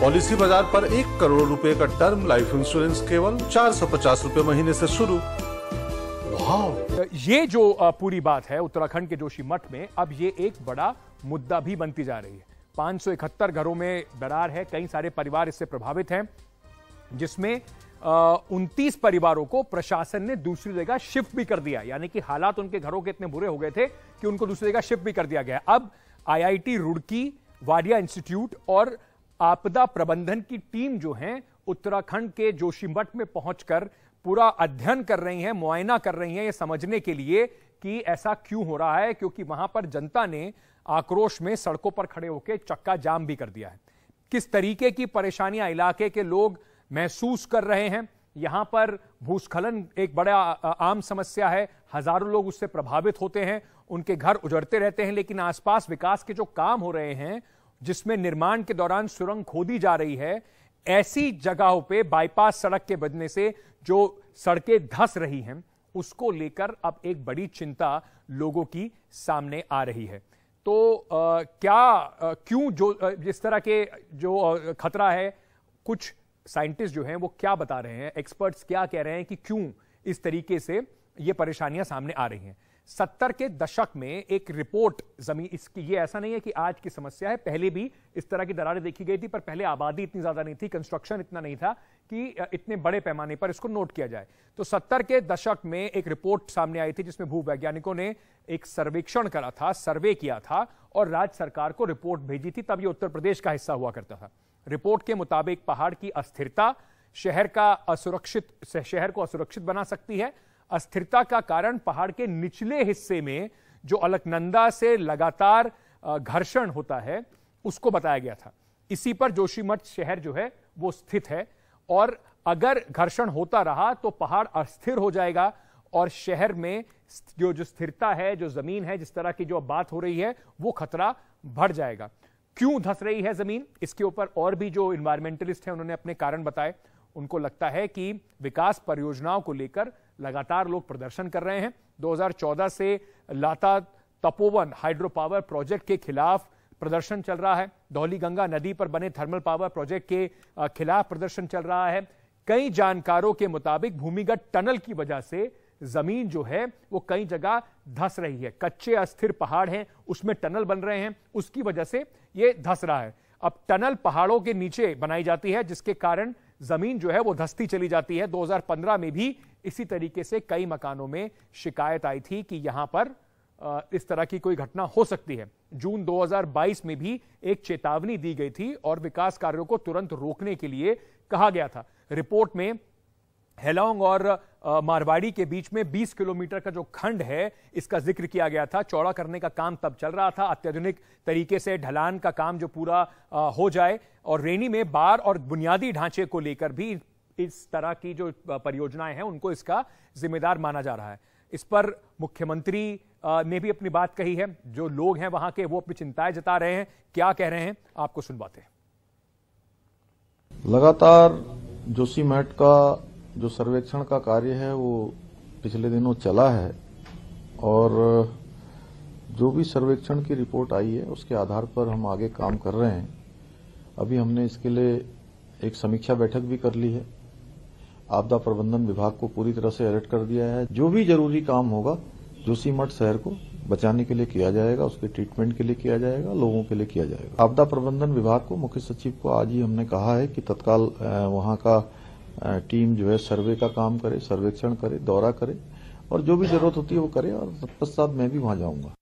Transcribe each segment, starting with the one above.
policy बाजार पर एक करोड़ रुपए का टर्म लाइफ इंश्योरेंस केवल चार सौ पचास रूपए महीने से शुरू ये जो पूरी बात है उत्तराखंड के जोशी मठ में अब ये एक बड़ा मुद्दा भी बनती जा रही है इकहत्तर घरों में दरार है कई सारे परिवार इससे प्रभावित हैं जिसमें उनतीस परिवारों को प्रशासन ने दूसरी जगह शिफ्ट भी कर दिया यानी कि हालात उनके घरों के इतने बुरे हो गए थे कि उनको दूसरी जगह शिफ्ट भी कर दिया गया अब आईआईटी रुड़की वाडिया इंस्टीट्यूट और आपदा प्रबंधन की टीम जो है उत्तराखंड के जोशीमठ में पहुंचकर पूरा अध्ययन कर रही है मुआयना कर रही है ये समझने के लिए कि ऐसा क्यों हो रहा है क्योंकि वहां पर जनता ने आक्रोश में सड़कों पर खड़े होकर चक्का जाम भी कर दिया है किस तरीके की परेशानियां इलाके के लोग महसूस कर रहे हैं यहां पर भूस्खलन एक बड़ा आम समस्या है हजारों लोग उससे प्रभावित होते हैं उनके घर उजड़ते रहते हैं लेकिन आसपास विकास के जो काम हो रहे हैं जिसमें निर्माण के दौरान सुरंग खोदी जा रही है ऐसी जगहों पे बाईपास सड़क के बदने से जो सड़कें धस रही हैं उसको लेकर अब एक बड़ी चिंता लोगों की सामने आ रही है तो आ, क्या क्यों जो जिस तरह के जो खतरा है कुछ साइंटिस्ट जो हैं वो क्या बता रहे हैं एक्सपर्ट्स क्या कह रहे हैं कि क्यों इस तरीके से ये परेशानियां सामने आ रही हैं सत्तर के दशक में एक रिपोर्ट जमीन इसकी ये ऐसा नहीं है कि आज की समस्या है पहले भी इस तरह की दरारें देखी गई थी पर पहले आबादी इतनी ज्यादा नहीं थी कंस्ट्रक्शन इतना नहीं था कि इतने बड़े पैमाने पर इसको नोट किया जाए तो सत्तर के दशक में एक रिपोर्ट सामने आई थी जिसमें भूवैज्ञानिकों ने एक सर्वेक्षण करा था सर्वे किया था और राज्य सरकार को रिपोर्ट भेजी थी तब ये उत्तर प्रदेश का हिस्सा हुआ करता था रिपोर्ट के मुताबिक पहाड़ की अस्थिरता शहर का असुरक्षित शहर को असुरक्षित बना सकती है अस्थिरता का कारण पहाड़ के निचले हिस्से में जो अलकनंदा से लगातार घर्षण होता है उसको बताया गया था इसी पर जोशीमठ शहर जो है वो स्थित है और अगर घर्षण होता रहा तो पहाड़ अस्थिर हो जाएगा और शहर में जो जो स्थिरता है जो जमीन है जिस तरह की जो अब बात हो रही है वो खतरा बढ़ जाएगा क्यों धस रही है जमीन इसके ऊपर और भी जो इन्वायरमेंटलिस्ट हैं उन्होंने अपने कारण बताए उनको लगता है कि विकास परियोजनाओं को लेकर लगातार लोग प्रदर्शन कर रहे हैं 2014 से लाता तपोवन हाइड्रो पावर प्रोजेक्ट के खिलाफ प्रदर्शन चल रहा है धौली गंगा नदी पर बने थर्मल पावर प्रोजेक्ट के खिलाफ प्रदर्शन चल रहा है कई जानकारों के मुताबिक भूमिगत टनल की वजह से जमीन जो है वो कई जगह धस रही है कच्चे अस्थिर पहाड़ हैं उसमें टनल बन रहे हैं उसकी वजह से ये धस रहा है अब टनल पहाड़ों के नीचे बनाई जाती है जिसके कारण जमीन जो है वो धस्ती चली जाती है 2015 में भी इसी तरीके से कई मकानों में शिकायत आई थी कि यहां पर इस तरह की कोई घटना हो सकती है जून 2022 में भी एक चेतावनी दी गई थी और विकास कार्यों को तुरंत रोकने के लिए कहा गया था रिपोर्ट में हेलोंग और मारवाड़ी के बीच में 20 किलोमीटर का जो खंड है इसका जिक्र किया गया था चौड़ा करने का काम तब चल रहा था अत्याधुनिक तरीके से ढलान का काम जो पूरा हो जाए और रेनी में बार और बुनियादी ढांचे को लेकर भी इस तरह की जो परियोजनाएं हैं उनको इसका जिम्मेदार माना जा रहा है इस पर मुख्यमंत्री ने भी अपनी बात कही है जो लोग हैं वहां के वो अपनी चिंताएं जता रहे हैं क्या कह रहे हैं आपको सुनवाते हैं लगातार जोशीमठ का जो सर्वेक्षण का कार्य है वो पिछले दिनों चला है और जो भी सर्वेक्षण की रिपोर्ट आई है उसके आधार पर हम आगे काम कर रहे हैं अभी हमने इसके लिए एक समीक्षा बैठक भी कर ली है आपदा प्रबंधन विभाग को पूरी तरह से अलर्ट कर दिया है जो भी जरूरी काम होगा जोशीमठ शहर को बचाने के लिए किया जाएगा उसके ट्रीटमेंट के लिए किया जाएगा लोगों के लिए किया जाएगा आपदा प्रबंधन विभाग को मुख्य सचिव को आज ही हमने कहा है कि तत्काल वहां का टीम जो है सर्वे का काम करे सर्वेक्षण करे दौरा करे और जो भी जरूरत होती है वो करे और तत्पश्चात मैं भी वहां जाऊंगा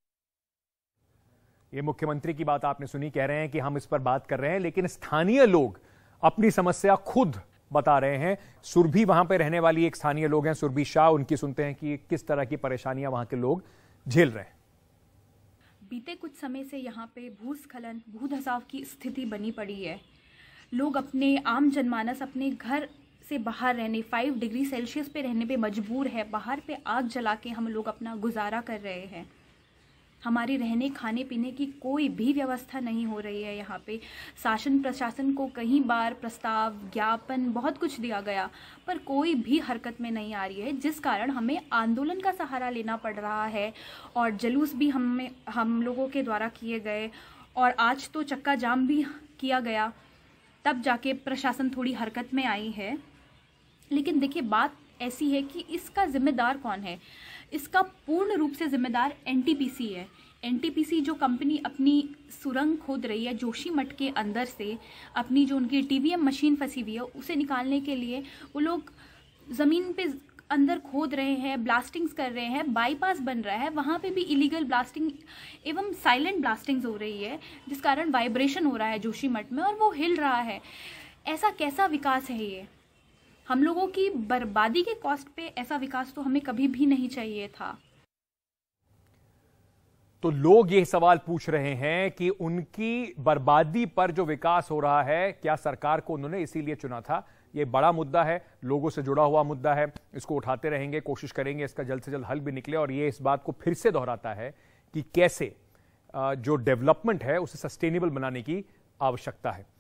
ये मुख्यमंत्री की बात आपने सुनी कह रहे हैं कि हम इस पर बात कर रहे हैं लेकिन स्थानीय लोग अपनी समस्या खुद बता रहे हैं सुरभि वहां पर रहने वाली एक स्थानीय लोग हैं सुरभि शाह उनकी सुनते हैं कि किस तरह की परेशानियां वहां के लोग झेल रहे हैं बीते कुछ समय से यहाँ पे भूस्खलन भूधसाव की स्थिति बनी पड़ी है लोग अपने आम जनमानस अपने घर से बाहर रहने फाइव डिग्री सेल्सियस पे रहने पे मजबूर है बाहर पे आग जला के हम लोग अपना गुजारा कर रहे हैं हमारे रहने खाने पीने की कोई भी व्यवस्था नहीं हो रही है यहाँ पे शासन प्रशासन को कई बार प्रस्ताव ज्ञापन बहुत कुछ दिया गया पर कोई भी हरकत में नहीं आ रही है जिस कारण हमें आंदोलन का सहारा लेना पड़ रहा है और जलूस भी हमें हम लोगों के द्वारा किए गए और आज तो चक्का जाम भी किया गया तब जाके प्रशासन थोड़ी हरकत में आई है लेकिन देखिए बात ऐसी है कि इसका जिम्मेदार कौन है इसका पूर्ण रूप से जिम्मेदार एनटीपीसी है एनटीपीसी जो कंपनी अपनी सुरंग खोद रही है जोशी मठ के अंदर से अपनी जो उनकी टीवीएम मशीन फंसी हुई है उसे निकालने के लिए वो लोग ज़मीन पे अंदर खोद रहे हैं ब्लास्टिंग्स कर रहे हैं बाईपास बन रहा है वहाँ पे भी इलीगल ब्लास्टिंग एवं साइलेंट ब्लास्टिंग्स हो रही है जिस कारण वाइब्रेशन हो रहा है जोशी मठ में और वो हिल रहा है ऐसा कैसा विकास है ये हम लोगों की बर्बादी के कॉस्ट पे ऐसा विकास तो हमें कभी भी नहीं चाहिए था तो लोग ये सवाल पूछ रहे हैं कि उनकी बर्बादी पर जो विकास हो रहा है क्या सरकार को उन्होंने इसीलिए चुना था ये बड़ा मुद्दा है लोगों से जुड़ा हुआ मुद्दा है इसको उठाते रहेंगे कोशिश करेंगे इसका जल्द से जल्द हल भी निकले और ये इस बात को फिर से दोहराता है कि कैसे जो डेवलपमेंट है उसे सस्टेनेबल बनाने की आवश्यकता है